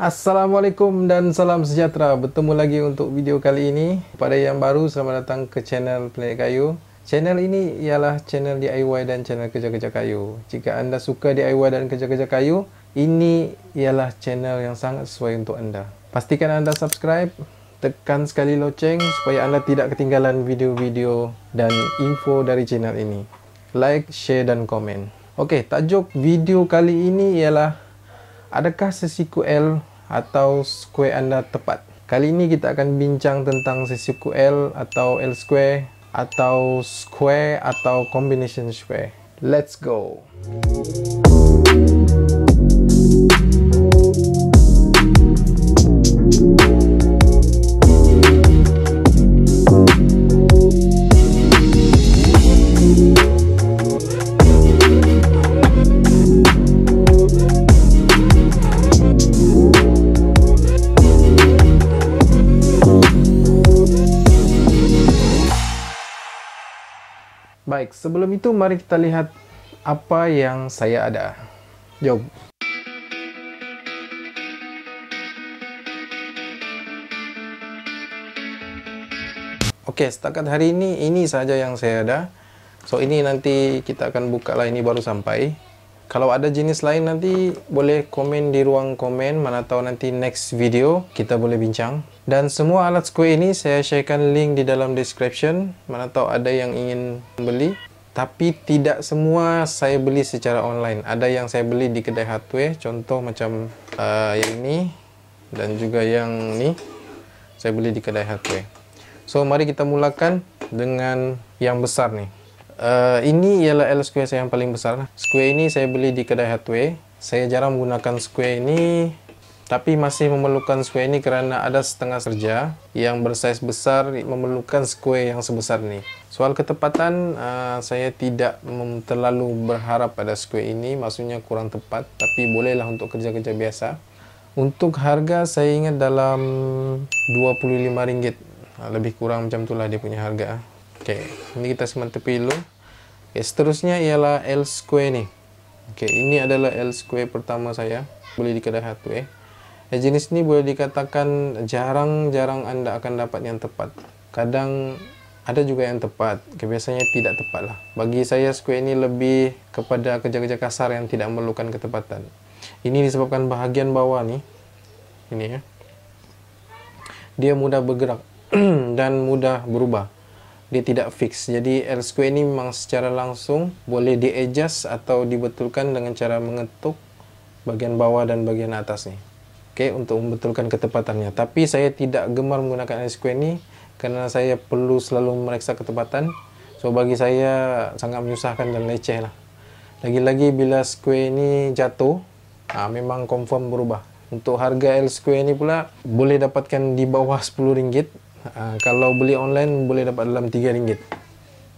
Assalamualaikum dan salam sejahtera. Bertemu lagi untuk video kali ini. Pada yang baru, selamat datang ke channel Planet Kayu. Channel ini ialah channel DIY dan channel kerja-kerja kayu. Jika anda suka DIY dan kerja-kerja kayu, ini ialah channel yang sangat sesuai untuk anda. Pastikan anda subscribe, tekan sekali loceng supaya anda tidak ketinggalan video-video dan info dari channel ini. Like, share dan komen. Okey, tajuk video kali ini ialah Adakah sesiku L atau square anda tepat. Kali ini kita akan bincang tentang sesiqul atau L square atau square atau combination square. Let's go. Musik baik, sebelum itu mari kita lihat apa yang saya ada. Jom. Oke, okay, setakat hari ini ini saja yang saya ada. So ini nanti kita akan buka lah ini baru sampai. Kalau ada jenis lain nanti boleh komen di ruang komen mana tahu nanti next video kita boleh bincang. Dan semua alat square ini saya sharekan link di dalam description mana tahu ada yang ingin beli. Tapi tidak semua saya beli secara online. Ada yang saya beli di kedai hardware contoh macam uh, yang ini dan juga yang ni saya beli di kedai hardware. So mari kita mulakan dengan yang besar nih uh, ini ialah L square saya yang paling besar square ini saya beli di kedai hardware saya jarang menggunakan square ini tapi masih memerlukan square ini kerana ada setengah kerja yang bersaiz besar memerlukan square yang sebesar ini soal ketepatan uh, saya tidak terlalu berharap pada square ini maksudnya kurang tepat tapi bolehlah untuk kerja-kerja biasa untuk harga saya ingat dalam RM25 lebih kurang macam itulah dia punya harga Oke, ini kita tepi dulu. Oke, seterusnya ialah L square nih. Oke, ini adalah L square pertama saya. Boleh dikatakan satu eh. Jenis ini boleh dikatakan jarang-jarang Anda akan dapat yang tepat. Kadang ada juga yang tepat. Oke, biasanya tidak tepat lah. Bagi saya square ini lebih kepada kerja-kerja kasar yang tidak memerlukan ketepatan. Ini disebabkan bahagian bawah nih. Ini ya. Dia mudah bergerak dan mudah berubah dia tidak fix. Jadi L square ni memang secara langsung boleh di adjust atau dibetulkan dengan cara mengetuk bagian bawah dan bagian atas ni. Okay untuk membetulkan ketepatannya. Tapi saya tidak gemar menggunakan L square ni kerana saya perlu selalu memeriksa ketepatan. So bagi saya sangat menyusahkan dan leceh lah. Lagi-lagi bila square ni jatuh, ha, memang confirm berubah. Untuk harga L square ni pula boleh dapatkan di bawah RM10 Ha, kalau beli online boleh dapat dalam RM3.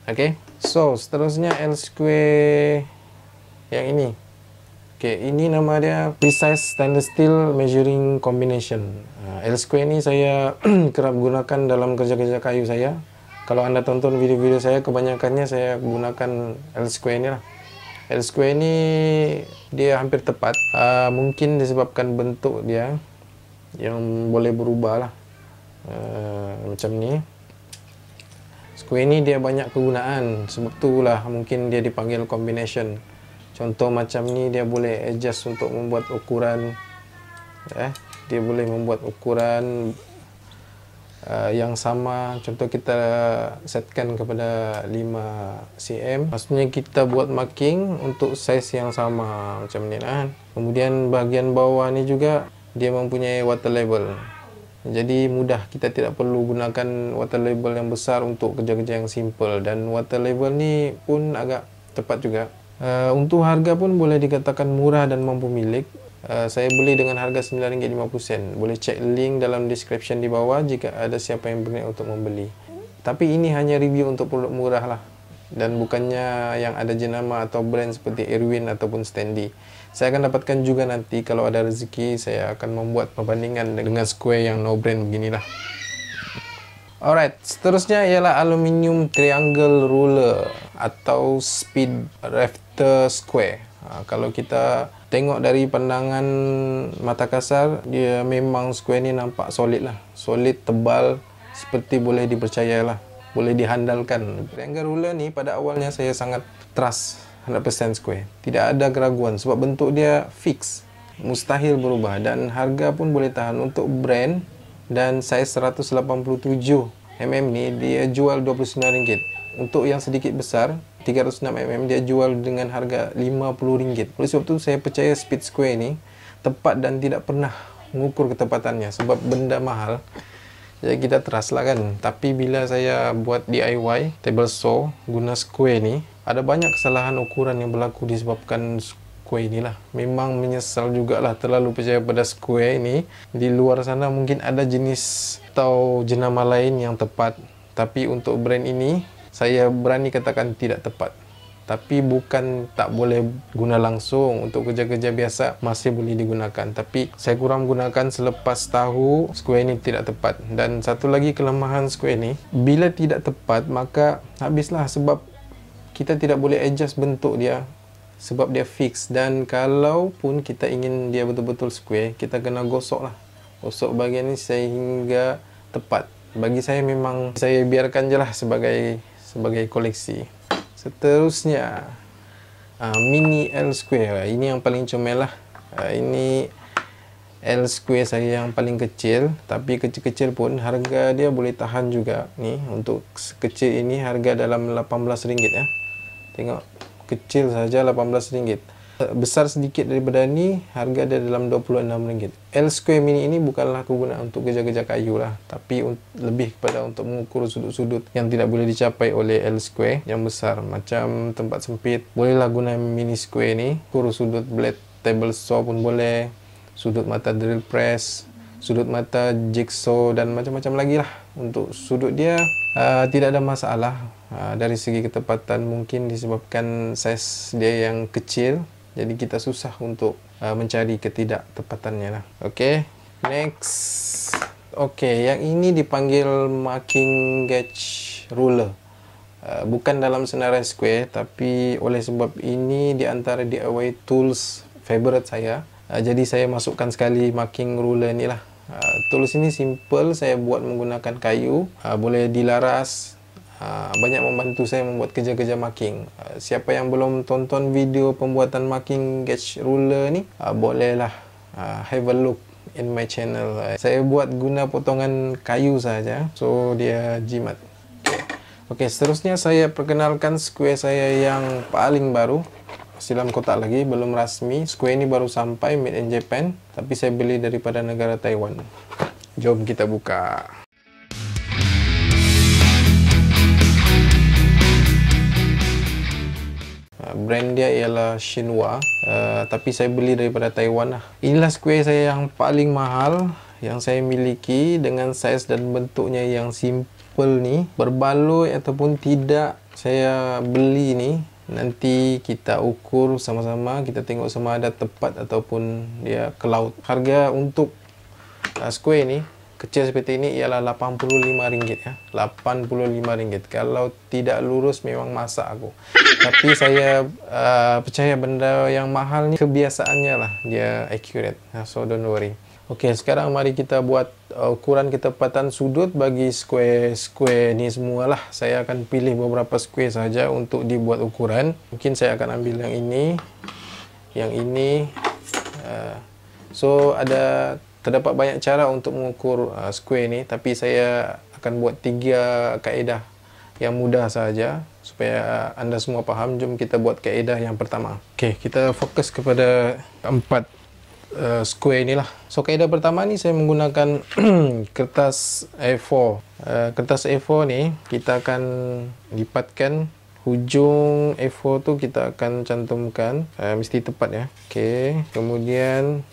Okey. So, seterusnya L square yang ini. Okey, ini nama dia precise stainless steel measuring combination. Ha, L square ni saya kerap gunakan dalam kerja-kerja kayu saya. Kalau anda tonton video-video saya kebanyakannya saya gunakan L square ni lah. L square ni dia hampir tepat. Ha, mungkin disebabkan bentuk dia yang boleh berubah lah uh, macam ni square ni dia banyak kegunaan sebab tu lah mungkin dia dipanggil combination contoh macam ni dia boleh adjust untuk membuat ukuran eh dia boleh membuat ukuran uh, yang sama contoh kita setkan kepada 5 cm maksudnya kita buat marking untuk saiz yang sama macam ni lah kan. kemudian bahagian bawah ni juga dia mempunyai water label jadi mudah kita tidak perlu gunakan water label yang besar untuk kerja-kerja yang simple dan water label ni pun agak tepat juga. Uh, untuk harga pun boleh dikatakan murah dan mampu milik. Uh, saya beli dengan harga RM9.50. Boleh cek link dalam description di bawah jika ada siapa yang berniat untuk membeli. Tapi ini hanya review untuk produk murah lah dan bukannya yang ada jenama atau brand seperti Irwin ataupun Standy. Saya akan dapatkan juga nanti kalau ada rezeki saya akan membuat perbandingan dengan square yang no brand beginilah. Alright, seterusnya ialah aluminium triangle ruler atau speed rafter square. Ha, kalau kita tengok dari pandangan mata kasar, dia memang square ni nampak solid lah. Solid, tebal, seperti boleh dipercayalah boleh dihandalkan. Triangle ruler ni pada awalnya saya sangat trust 100% square. Tidak ada keraguan sebab bentuk dia fix. Mustahil berubah dan harga pun boleh tahan untuk brand dan size 187 mm ni dia jual RM29. Untuk yang sedikit besar 306 mm dia jual dengan harga RM50. Oleh sebab tu saya percaya speed square ni tepat dan tidak pernah mengukur ketepatannya sebab benda mahal jadi ya, kita teras lah kan tapi bila saya buat DIY table saw guna square ni ada banyak kesalahan ukuran yang berlaku disebabkan square ni lah memang menyesal jugalah terlalu percaya pada square ini. di luar sana mungkin ada jenis atau jenama lain yang tepat tapi untuk brand ini saya berani katakan tidak tepat tapi bukan tak boleh guna langsung untuk kerja-kerja biasa masih boleh digunakan tapi saya kurang gunakan selepas tahu square ini tidak tepat dan satu lagi kelemahan square ini bila tidak tepat maka habislah sebab kita tidak boleh adjust bentuk dia sebab dia fix dan kalau pun kita ingin dia betul-betul square kita kena gosok lah gosok bahagian ini sehingga tepat bagi saya memang saya biarkan je lah sebagai sebagai koleksi seterusnya uh, mini L square ah, ini yang paling comel lah uh, ini L square saya yang paling kecil tapi kecil-kecil pun harga dia boleh tahan juga ni untuk sekecil ini harga dalam RM18 ya tengok kecil saja RM18 Eh, besar sedikit daripada ni harga dia dalam RM26 L square mini ini bukanlah aku guna untuk kerja-kerja kayu lah tapi lebih kepada untuk mengukur sudut-sudut yang tidak boleh dicapai oleh L square yang besar macam tempat sempit bolehlah guna mini square ni ukur sudut blade table saw pun boleh sudut mata drill press sudut mata jigsaw dan macam-macam lagi lah untuk sudut dia uh, tidak ada masalah uh, dari segi ketepatan mungkin disebabkan size dia yang kecil jadi kita susah untuk uh, mencari ketidaktepatannya lah okey next okey yang ini dipanggil marking gauge ruler uh, bukan dalam senarai square tapi oleh sebab ini di antara DIY tools favorite saya uh, jadi saya masukkan sekali marking ruler ni lah Uh, tools ini simple, saya buat menggunakan kayu uh, Boleh dilaras Ah, banyak membantu saya membuat kerja-kerja marking. Ah, siapa yang belum tonton video pembuatan marking gauge ruler ni, ah, bolehlah have a look in my channel. saya buat guna potongan kayu saja, so dia jimat. Okey, seterusnya saya perkenalkan square saya yang paling baru. silam kotak lagi, belum rasmi. Square ini baru sampai made in Japan, tapi saya beli daripada negara Taiwan. Jom kita buka. Ah, brand dia ialah Shinwa uh, ah, tapi saya beli daripada Taiwan lah inilah square saya yang paling mahal yang saya miliki dengan saiz dan bentuknya yang simple ni berbaloi ataupun tidak saya beli ni nanti kita ukur sama-sama kita tengok sama ada tepat ataupun dia cloud harga untuk uh, square ni kecil seperti ini ialah RM85 ya. RM85 kalau tidak lurus memang masak aku tapi saya uh, percaya benda yang mahal ni kebiasaannya lah dia accurate so don't worry Okey, sekarang mari kita buat uh, ukuran ketepatan sudut bagi square-square ni semua lah. Saya akan pilih beberapa square saja untuk dibuat ukuran. Mungkin saya akan ambil yang ini, yang ini. Uh, so ada terdapat banyak cara untuk mengukur uh, square ni tapi saya akan buat tiga kaedah yang mudah saja supaya anda semua faham jom kita buat kaedah yang pertama okey kita fokus kepada empat uh, square inilah so kaedah pertama ni saya menggunakan kertas A4 uh, kertas A4 ni kita akan lipatkan hujung A4 tu kita akan cantumkan uh, mesti tepat ya okey kemudian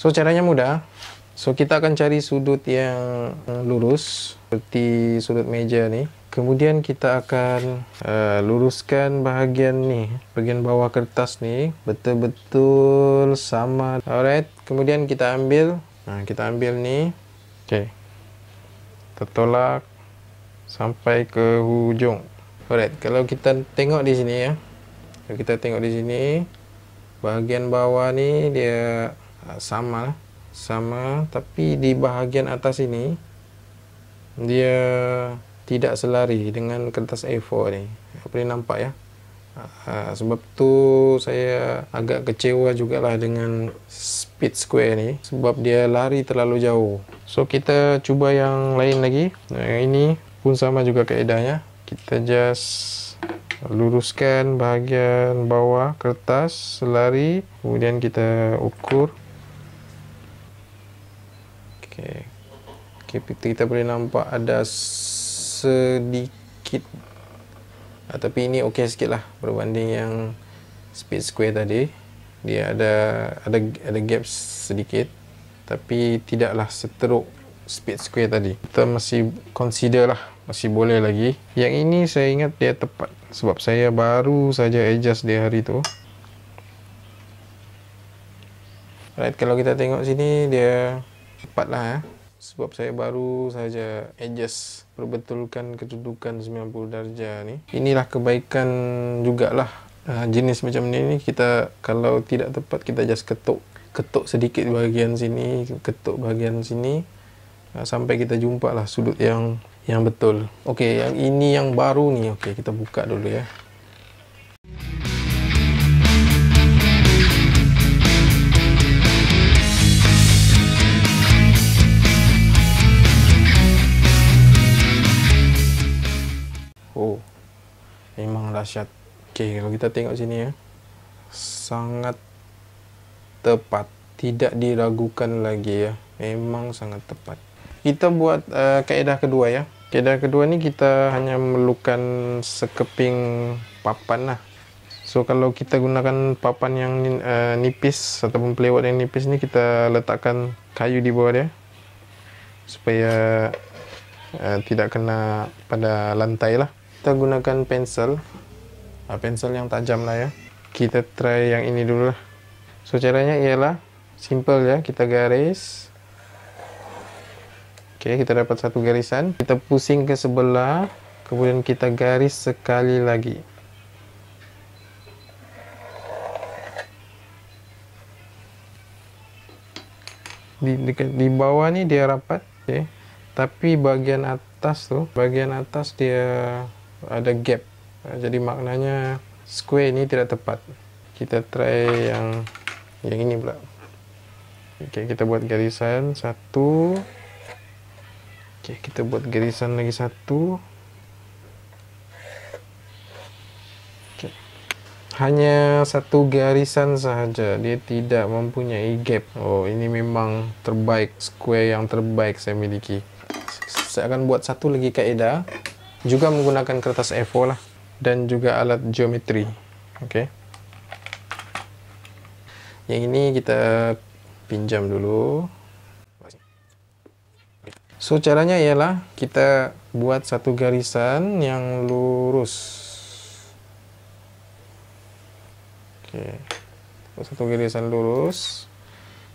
So caranya mudah. So kita akan cari sudut yang lurus seperti sudut meja ni. Kemudian kita akan uh, luruskan bahagian ni, bahagian bawah kertas ni betul-betul sama. Alright, kemudian kita ambil, nah kita ambil ni. Okey. Tertolak sampai ke hujung. Alright, kalau kita tengok di sini ya. Kalau kita tengok di sini bahagian bawah ni dia Ah, sama sama tapi di bahagian atas ini dia tidak selari dengan kertas A4 ni boleh nampak ya ha, sebab tu saya agak kecewa jugalah dengan speed square ni sebab dia lari terlalu jauh so kita cuba yang lain lagi yang ini pun sama juga keedahnya kita just luruskan bahagian bawah kertas selari kemudian kita ukur Okay, Okey, kita, kita boleh nampak ada sedikit ah, tapi ini okey lah berbanding yang speed square tadi. Dia ada ada ada gaps sedikit tapi tidaklah seteruk speed square tadi. Kita masih consider lah masih boleh lagi. Yang ini saya ingat dia tepat sebab saya baru saja adjust dia hari tu. Right, kalau kita tengok sini dia cepat lah ya. Eh. Sebab saya baru saja adjust perbetulkan kedudukan 90 darjah ni. Inilah kebaikan jugalah uh, jenis macam ni ni. Kita kalau tidak tepat kita just ketuk. Ketuk sedikit bahagian sini, ketuk bahagian sini. Uh, sampai kita jumpa lah sudut yang yang betul. Okey, yang ini yang baru ni. Okey, kita buka dulu ya. dahsyat. Okey, kalau kita tengok sini ya. Sangat tepat. Tidak diragukan lagi ya. Memang sangat tepat. Kita buat uh, kaedah kedua ya. Kaedah kedua ni kita hanya memerlukan sekeping papan lah. So kalau kita gunakan papan yang uh, nipis ataupun playwood yang nipis ni kita letakkan kayu di bawah dia supaya uh, tidak kena pada lantai lah. Kita gunakan pensel Ah, pensil yang tajam lah ya kita try yang ini dulu lah so caranya ialah simple ya kita garis oke kita dapat satu garisan kita pusing ke sebelah kemudian kita garis sekali lagi di dekat di bawah nih dia rapat ya. tapi bagian atas tuh bagian atas dia ada gap Ha, jadi maknanya square ini tidak tepat kita try yang yang ini pula ok kita buat garisan satu ok kita buat garisan lagi satu hanya satu garisan sahaja dia tidak mempunyai gap oh ini memang terbaik square yang terbaik saya miliki saya akan buat satu lagi kaedah juga menggunakan kertas A4 lah dan juga alat geometri. Okey. Yang ini kita pinjam dulu. So caranya ialah kita buat satu garisan yang lurus. Okey. Satu garisan lurus.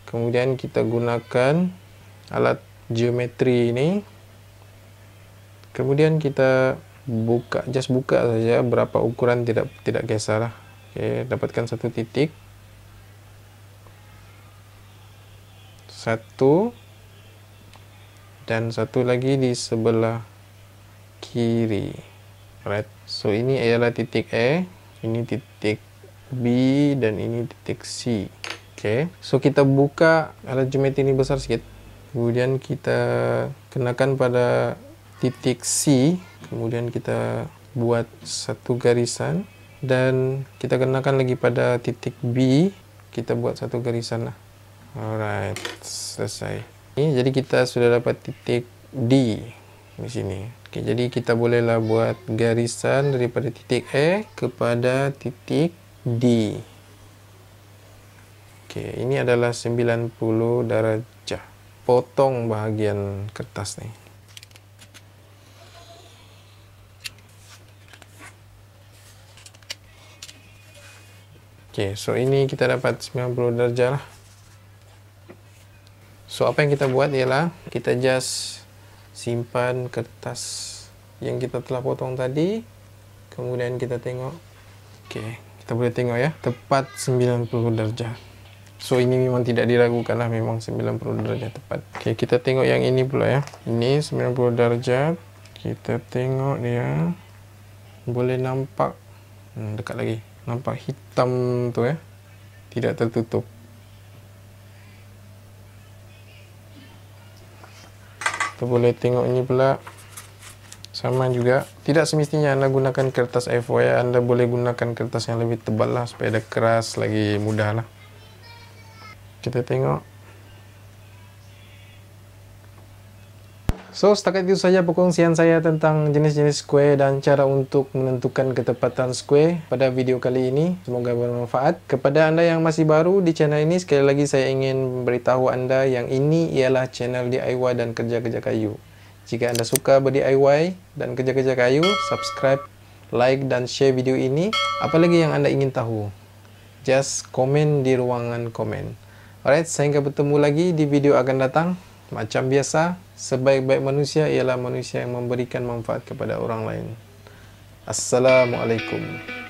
Kemudian kita gunakan alat geometri ini. Kemudian kita buka just buka saja berapa ukuran tidak tidak geser oke dapatkan satu titik satu dan satu lagi di sebelah kiri right so ini adalah titik E ini titik B dan ini titik C oke okay. so kita buka arrangement ini besar sedikit kemudian kita kenakan pada titik C kemudian kita buat satu garisan dan kita kenakan lagi pada titik B kita buat satu garisan lah alright selesai ini jadi kita sudah dapat titik D di sini Oke, jadi kita bolehlah buat garisan daripada titik E kepada titik D Oke ini adalah 90 derajat potong bahagian kertas nih Okey, so ini kita dapat 90 darjah lah. So apa yang kita buat ialah kita just simpan kertas yang kita telah potong tadi. Kemudian kita tengok. Okey, kita boleh tengok ya, tepat 90 darjah. So ini memang tidak diragukan lah memang 90 darjah tepat. Okey, kita tengok yang ini pula ya. Ini 90 darjah. Kita tengok dia. Boleh nampak. Hmm, dekat lagi nampak hitam tu ya tidak tertutup kita boleh tengok ini pula sama juga tidak semestinya anda gunakan kertas A4 ya anda boleh gunakan kertas yang lebih tebal lah supaya ada keras lagi mudah lah kita tengok So, setakat itu saja perkongsian saya tentang jenis-jenis kue dan cara untuk menentukan ketepatan kue pada video kali ini. Semoga bermanfaat. Kepada anda yang masih baru di channel ini, sekali lagi saya ingin beritahu anda yang ini ialah channel DIY dan kerja-kerja kayu. Jika anda suka berDIY dan kerja-kerja kayu, subscribe, like dan share video ini. Apa lagi yang anda ingin tahu? Just komen di ruangan komen. Alright, sehingga bertemu lagi di video akan datang. Macam biasa, sebaik-baik manusia ialah manusia yang memberikan manfaat kepada orang lain. Assalamualaikum.